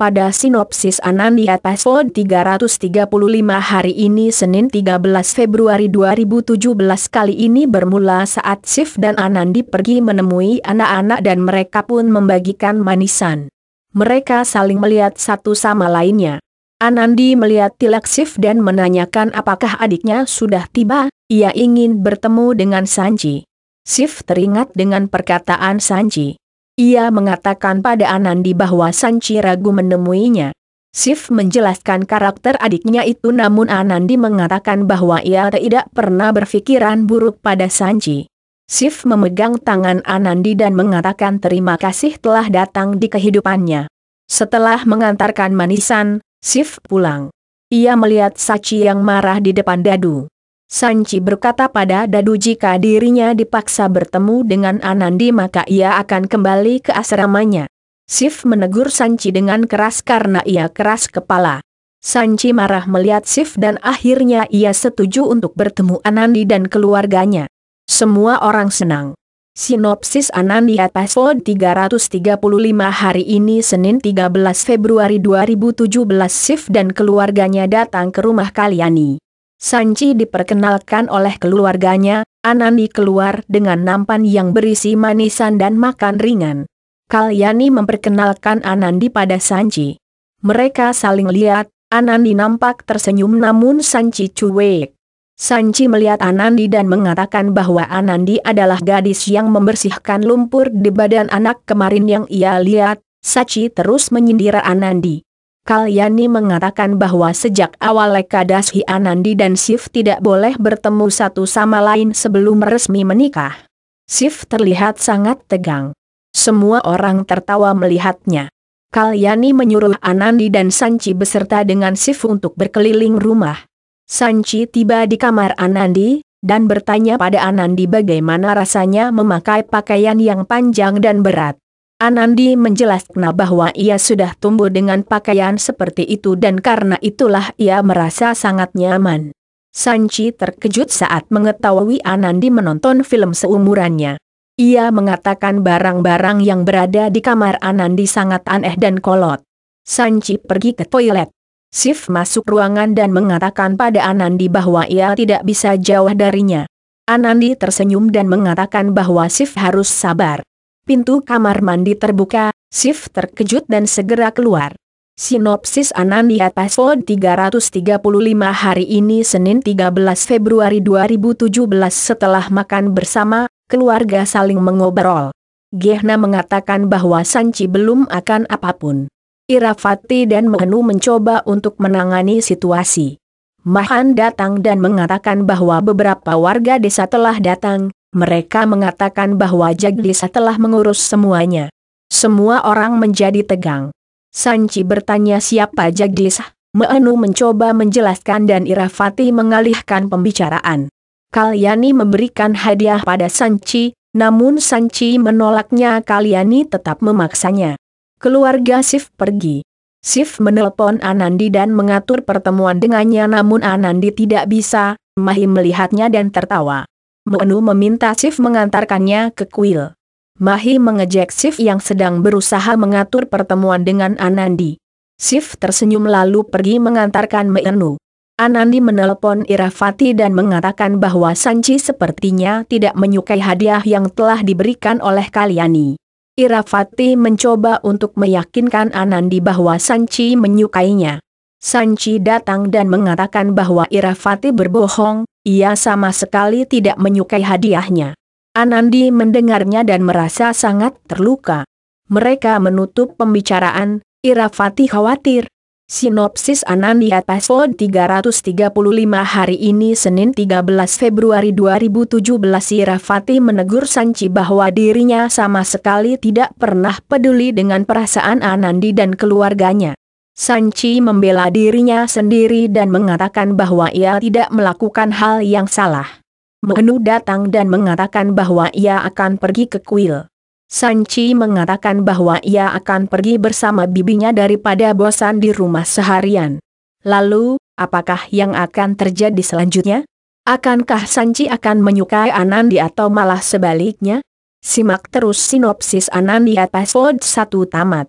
Pada sinopsis Anandia Password 335 hari ini Senin 13 Februari 2017 kali ini bermula saat Sif dan Anandi pergi menemui anak-anak dan mereka pun membagikan manisan. Mereka saling melihat satu sama lainnya. Anandi melihat Tilak Sif dan menanyakan apakah adiknya sudah tiba, ia ingin bertemu dengan Sanji. Sif teringat dengan perkataan Sanji. Ia mengatakan pada Anandi bahwa Sanchi ragu menemuinya. Sif menjelaskan karakter adiknya itu namun Anandi mengatakan bahwa ia tidak pernah berpikiran buruk pada Sanchi. Sif memegang tangan Anandi dan mengatakan terima kasih telah datang di kehidupannya. Setelah mengantarkan manisan, Sif pulang. Ia melihat Sachi yang marah di depan dadu. Sanci berkata pada Dadu jika dirinya dipaksa bertemu dengan Anandi maka ia akan kembali ke asramanya. Sif menegur Sanci dengan keras karena ia keras kepala. Sanci marah melihat Sif dan akhirnya ia setuju untuk bertemu Anandi dan keluarganya. Semua orang senang. Sinopsis Anandi episode 335 hari ini Senin 13 Februari 2017 Sif dan keluarganya datang ke rumah Kalyani. Sanji diperkenalkan oleh keluarganya, Anandi keluar dengan nampan yang berisi manisan dan makan ringan. Kalyani memperkenalkan Anandi pada Sanji. Mereka saling lihat, Anandi nampak tersenyum namun Sanji cuek. Sanji melihat Anandi dan mengatakan bahwa Anandi adalah gadis yang membersihkan lumpur di badan anak kemarin yang ia lihat, Sachi terus menyindir Anandi. Kalyani mengatakan bahwa sejak awal Lekadas Hianandi dan Sif tidak boleh bertemu satu sama lain sebelum resmi menikah. Sif terlihat sangat tegang. Semua orang tertawa melihatnya. Kalyani menyuruh Anandi dan Sanchi beserta dengan Sif untuk berkeliling rumah. Sanchi tiba di kamar Anandi, dan bertanya pada Anandi bagaimana rasanya memakai pakaian yang panjang dan berat. Anandi menjelaskan bahwa ia sudah tumbuh dengan pakaian seperti itu dan karena itulah ia merasa sangat nyaman. Sanchi terkejut saat mengetahui Anandi menonton film seumurannya. Ia mengatakan barang-barang yang berada di kamar Anandi sangat aneh dan kolot. Sanchi pergi ke toilet. Sif masuk ruangan dan mengatakan pada Anandi bahwa ia tidak bisa jauh darinya. Anandi tersenyum dan mengatakan bahwa Sif harus sabar. Pintu kamar mandi terbuka, Sif terkejut dan segera keluar. Sinopsis Anandia Password 335 hari ini Senin 13 Februari 2017 setelah makan bersama, keluarga saling mengobrol. Gehna mengatakan bahwa Sanchi belum akan apapun. Irafati dan Mahanu mencoba untuk menangani situasi. Mahan datang dan mengatakan bahwa beberapa warga desa telah datang, mereka mengatakan bahwa Jaglisa telah mengurus semuanya. Semua orang menjadi tegang. Sanchi bertanya siapa Jaglisa, Meenu mencoba menjelaskan dan Irafati mengalihkan pembicaraan. Kalyani memberikan hadiah pada Sanchi, namun Sanchi menolaknya Kalyani tetap memaksanya. Keluarga Sif pergi. Sif menelpon Anandi dan mengatur pertemuan dengannya namun Anandi tidak bisa, Mahi melihatnya dan tertawa. Menu meminta Sif mengantarkannya ke kuil. Mahi mengejek Sif yang sedang berusaha mengatur pertemuan dengan Anandi. Sif tersenyum lalu pergi mengantarkan menu. Anandi menelpon Irafati dan mengatakan bahwa Sanchi sepertinya tidak menyukai hadiah yang telah diberikan oleh Kalyani. Irafati mencoba untuk meyakinkan Anandi bahwa Sanchi menyukainya. Sanchi datang dan mengatakan bahwa Irafati berbohong, ia sama sekali tidak menyukai hadiahnya. Anandi mendengarnya dan merasa sangat terluka. Mereka menutup pembicaraan, Irafati khawatir. Sinopsis Anandi episode 335 hari ini Senin 13 Februari 2017 Irafati menegur Sanchi bahwa dirinya sama sekali tidak pernah peduli dengan perasaan Anandi dan keluarganya. Sanchi membela dirinya sendiri dan mengatakan bahwa ia tidak melakukan hal yang salah. Menu datang dan mengatakan bahwa ia akan pergi ke kuil. Sanchi mengatakan bahwa ia akan pergi bersama bibinya daripada bosan di rumah seharian. Lalu, apakah yang akan terjadi selanjutnya? Akankah Sanchi akan menyukai Anandi atau malah sebaliknya? Simak terus sinopsis Anandi episode 1 tamat.